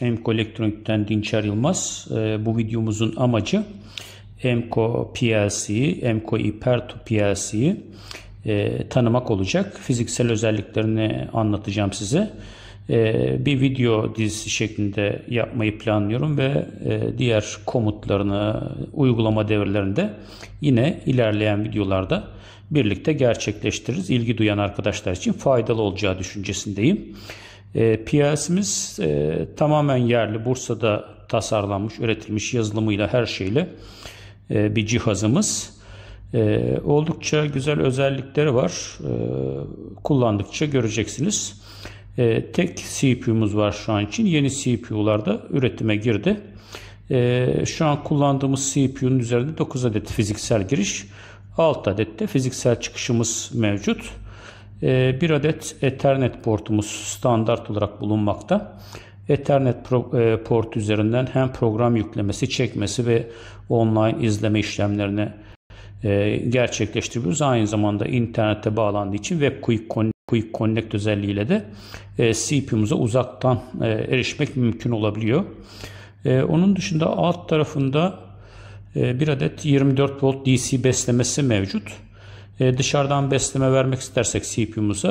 Emko Elektronik'ten Dinçer Yılmaz. Ee, bu videomuzun amacı Emko PLC'yi, Emko Iperto PLC'yi e, tanımak olacak. Fiziksel özelliklerini anlatacağım size. Ee, bir video dizisi şeklinde yapmayı planlıyorum ve e, diğer komutlarını uygulama devirlerinde yine ilerleyen videolarda birlikte gerçekleştiririz. İlgi duyan arkadaşlar için faydalı olacağı düşüncesindeyim. E, PLC'miz e, tamamen yerli Bursa'da tasarlanmış, üretilmiş yazılımıyla her şeyle e, bir cihazımız. E, oldukça güzel özellikleri var. E, kullandıkça göreceksiniz. E, tek CPU'muz var şu an için. Yeni CPU'lar da üretime girdi. E, şu an kullandığımız CPU'nun üzerinde 9 adet fiziksel giriş, 6 adet de fiziksel çıkışımız mevcut. Ee, bir adet Ethernet portumuz standart olarak bulunmakta. Ethernet e, port üzerinden hem program yüklemesi, çekmesi ve online izleme işlemlerini e, gerçekleştiriyoruz. Aynı zamanda internete bağlandığı için Web Quick Connect, Quick Connect özelliğiyle de e, CPU'muza uzaktan erişmek mümkün olabiliyor. Onun dışında alt tarafında bir adet 24 volt DC beslemesi mevcut e, dışarıdan besleme vermek istersek CPU'muza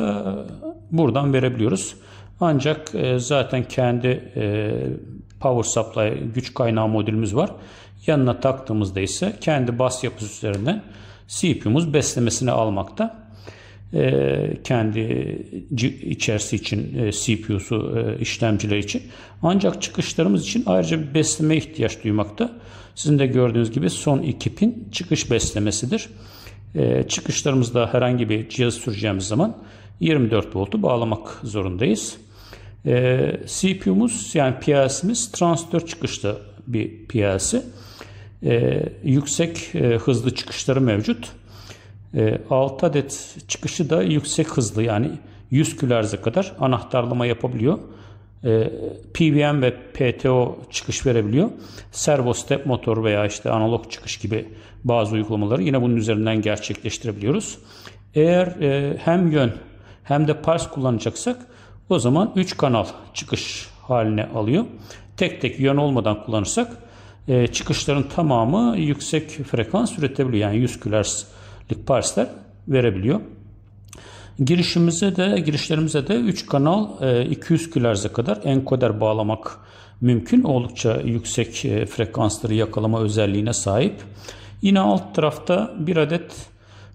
e, buradan verebiliyoruz. Ancak e, zaten kendi e, power supply güç kaynağı modülümüz var. Yanına taktığımızda ise kendi bas yapısı üzerinden CPU'muz beslemesini almakta. kendi içerisi için CPU'su işlemciler için. Ancak çıkışlarımız için ayrıca bir besleme ihtiyaç duymakta. Sizin de gördüğünüz gibi son iki pin çıkış beslemesidir. Ee, çıkışlarımızda herhangi bir cihaz süreceğimiz zaman 24 voltu bağlamak zorundayız. Ee, CPU'muz yani PLC'miz transistör çıkışlı bir PLC. Ee, yüksek e, hızlı çıkışları mevcut. E, 6 adet çıkışı da yüksek hızlı yani 100 kHz'e kadar anahtarlama yapabiliyor e, PVM ve PTO çıkış verebiliyor. Servo step motor veya işte analog çıkış gibi bazı uygulamaları yine bunun üzerinden gerçekleştirebiliyoruz. Eğer e, hem yön hem de pars kullanacaksak o zaman 3 kanal çıkış haline alıyor. Tek tek yön olmadan kullanırsak e, çıkışların tamamı yüksek frekans üretebiliyor. Yani 100 kHz'lik parsler verebiliyor. Girişimize de girişlerimize de 3 kanal 200 e, kHz'e kadar enkoder bağlamak mümkün. Oldukça yüksek e, frekansları yakalama özelliğine sahip. Yine alt tarafta bir adet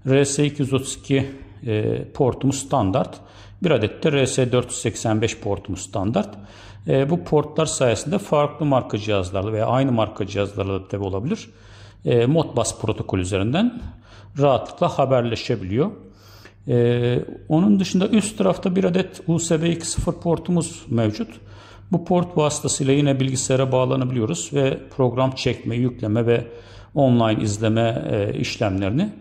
RS232 e, portumuz standart. Bir adet de RS485 portumuz standart. bu portlar sayesinde farklı marka cihazlarla veya aynı marka cihazlarla da tabi olabilir. Modbus protokol üzerinden rahatlıkla haberleşebiliyor. Ee, onun dışında üst tarafta bir adet USB 2.0 portumuz mevcut. Bu port vasıtasıyla yine bilgisayara bağlanabiliyoruz ve program çekme, yükleme ve online izleme e, işlemlerini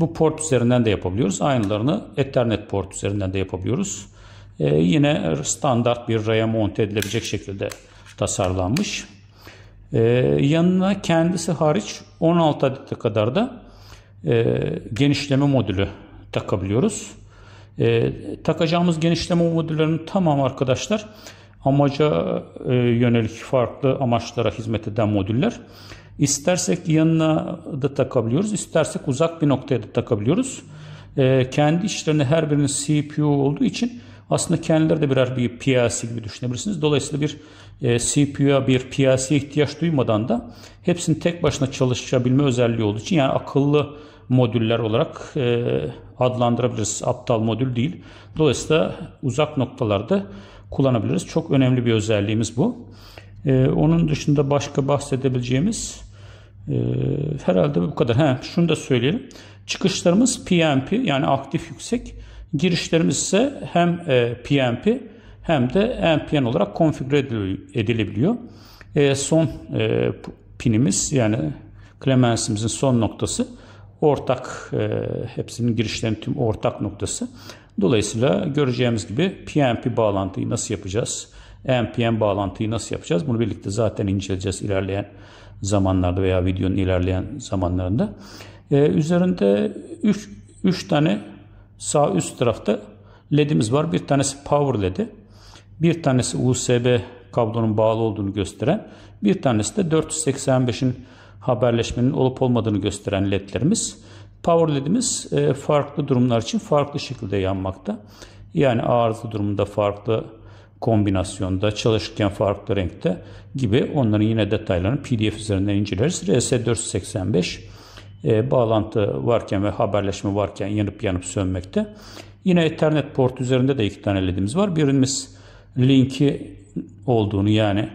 bu port üzerinden de yapabiliyoruz. Aynılarını Ethernet port üzerinden de yapabiliyoruz. E, yine standart bir raya monte edilebilecek şekilde tasarlanmış. E, yanına kendisi hariç 16 adet kadar da e, genişleme modülü takabiliyoruz. E, takacağımız genişleme modüllerinin tamamı arkadaşlar amaca e, yönelik farklı amaçlara hizmet eden modüller. İstersek yanına da takabiliyoruz, istersek uzak bir noktaya da takabiliyoruz. E, kendi içlerinde her birinin CPU olduğu için aslında kendileri de birer bir PLC gibi düşünebilirsiniz. Dolayısıyla bir e, CPU'ya bir PLC'ye ihtiyaç duymadan da hepsinin tek başına çalışabilme özelliği olduğu için yani akıllı modüller olarak e, adlandırabiliriz. Aptal modül değil. Dolayısıyla uzak noktalarda kullanabiliriz. Çok önemli bir özelliğimiz bu. E, onun dışında başka bahsedebileceğimiz e, herhalde bu kadar. He, şunu da söyleyelim. Çıkışlarımız PMP yani aktif yüksek. Girişlerimiz ise hem e, PMP hem de NPN olarak konfigüre edilebiliyor. E, son e, pinimiz yani Clemens'imizin son noktası ortak e, hepsinin girişlerinin tüm ortak noktası. Dolayısıyla göreceğimiz gibi PNP bağlantıyı nasıl yapacağız? NPN bağlantıyı nasıl yapacağız? Bunu birlikte zaten inceleyeceğiz ilerleyen zamanlarda veya videonun ilerleyen zamanlarında. Ee, üzerinde 3 tane sağ üst tarafta ledimiz var. Bir tanesi power ledi. Bir tanesi USB kablonun bağlı olduğunu gösteren. Bir tanesi de 485'in haberleşmenin olup olmadığını gösteren ledlerimiz. Power ledimiz e, farklı durumlar için farklı şekilde yanmakta. Yani arıza durumunda farklı kombinasyonda, çalışırken farklı renkte gibi onların yine detaylarını PDF üzerinden inceleriz. RS485 e, bağlantı varken ve haberleşme varken yanıp yanıp sönmekte. Yine Ethernet port üzerinde de iki tane LED'imiz var. Birimiz linki olduğunu yani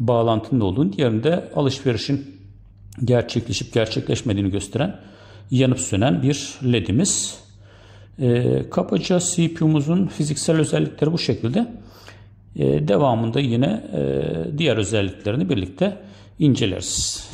bağlantının olduğunu, diğerinde alışverişin gerçekleşip gerçekleşmediğini gösteren yanıp sönen bir ledimiz. E, ee, kabaca CPU'muzun fiziksel özellikleri bu şekilde. E, devamında yine e, diğer özelliklerini birlikte inceleriz.